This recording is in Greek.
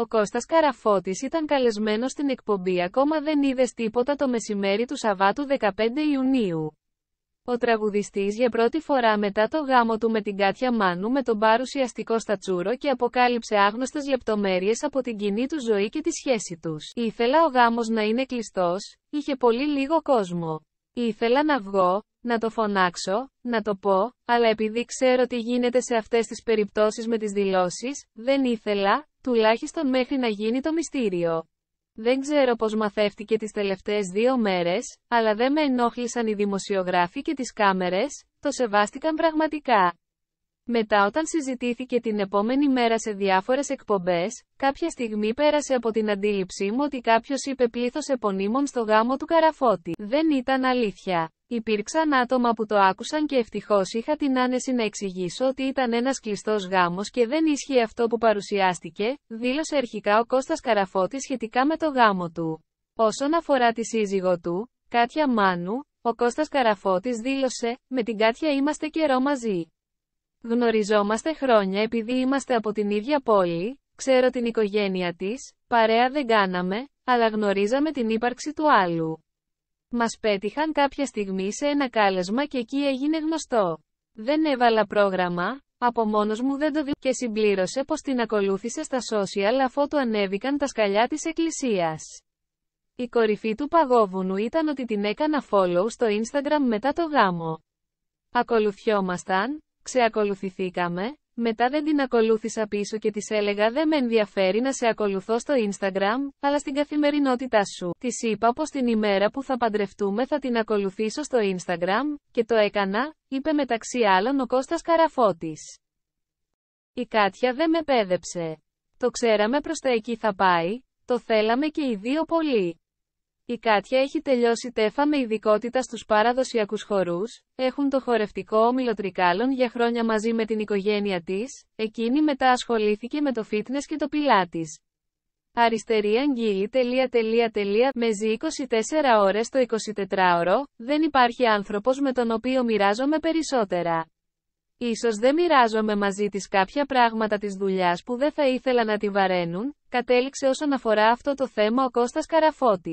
Ο Κώστας Καραφώτης ήταν καλεσμένος στην εκπομπή «Ακόμα δεν είδες τίποτα» το μεσημέρι του Σαββάτου 15 Ιουνίου. Ο τραγουδιστής για πρώτη φορά μετά το γάμο του με την Κάτια Μάνου με τον παρουσιαστικό Στατσούρο και αποκάλυψε άγνωστες λεπτομέρειες από την κοινή του ζωή και τη σχέση τους. Ήθελα ο γάμος να είναι κλειστός, είχε πολύ λίγο κόσμο. Ήθελα να βγω, να το φωνάξω, να το πω, αλλά επειδή ξέρω τι γίνεται σε αυτές τις περιπτώσεις με τις δηλώσεις, δεν ήθελα, τουλάχιστον μέχρι να γίνει το μυστήριο. Δεν ξέρω πώς μαθεύτηκε τις τελευταίες δύο μέρες, αλλά δεν με ενόχλησαν οι δημοσιογράφοι και τις κάμερες, το σεβάστηκαν πραγματικά. Μετά όταν συζητήθηκε την επόμενη μέρα σε διάφορες εκπομπές, κάποια στιγμή πέρασε από την αντίληψή μου ότι κάποιος είπε πλήθος επωνύμων στο γάμο του Καραφώτη. Δεν ήταν αλήθεια. Υπήρξαν άτομα που το άκουσαν και ευτυχώς είχα την άνεση να εξηγήσω ότι ήταν ένας κλειστός γάμος και δεν ίσχυε αυτό που παρουσιάστηκε, δήλωσε αρχικά ο Κώστας Καραφώτης σχετικά με το γάμο του. Όσον αφορά τη σύζυγο του, Κάτια Μάνου, ο Κώστας Καραφώτης δήλωσε, με την Κάτια είμαστε καιρό μαζί. Γνωριζόμαστε χρόνια επειδή είμαστε από την ίδια πόλη, ξέρω την οικογένεια της, παρέα δεν κάναμε, αλλά γνωρίζαμε την ύπαρξη του άλλου. Μας πέτυχαν κάποια στιγμή σε ένα κάλεσμα και εκεί έγινε γνωστό. Δεν έβαλα πρόγραμμα, από μόνος μου δεν το δει και συμπλήρωσε πως την ακολούθησε στα social αφού του ανέβηκαν τα σκαλιά της εκκλησίας. Η κορυφή του παγόβουνου ήταν ότι την έκανα follow στο Instagram μετά το γάμο. Ακολουθιόμασταν, ξεακολουθηθήκαμε, μετά δεν την ακολούθησα πίσω και της έλεγα δεν με ενδιαφέρει να σε ακολουθώ στο Instagram, αλλά στην καθημερινότητά σου. της είπα πως την ημέρα που θα παντρευτούμε θα την ακολουθήσω στο Instagram, και το έκανα, είπε μεταξύ άλλων ο Κώστας Καραφώτης. Η Κάτια δεν με πέδεψε. Το ξέραμε προς τα εκεί θα πάει, το θέλαμε και οι δύο πολύ. Η Κάτια έχει τελειώσει τέφα με ειδικότητα στους παραδοσιακούς χορούς, έχουν το χορευτικό όμιλο τρικάλων για χρόνια μαζί με την οικογένεια της, εκείνη μετά ασχολήθηκε με το fitness και το πιλάτης. Αριστερή αγγίλη τελεία 24 ώρες το 24ωρο, δεν υπάρχει άνθρωπος με τον οποίο μοιράζομαι περισσότερα. Ίσως δεν μοιράζομαι μαζί της κάποια πράγματα της δουλειάς που δεν θα ήθελα να τη βαραίνουν, κατέληξε όσον αφορά αυτό το θέμα ο Κώστας Καραφώτη.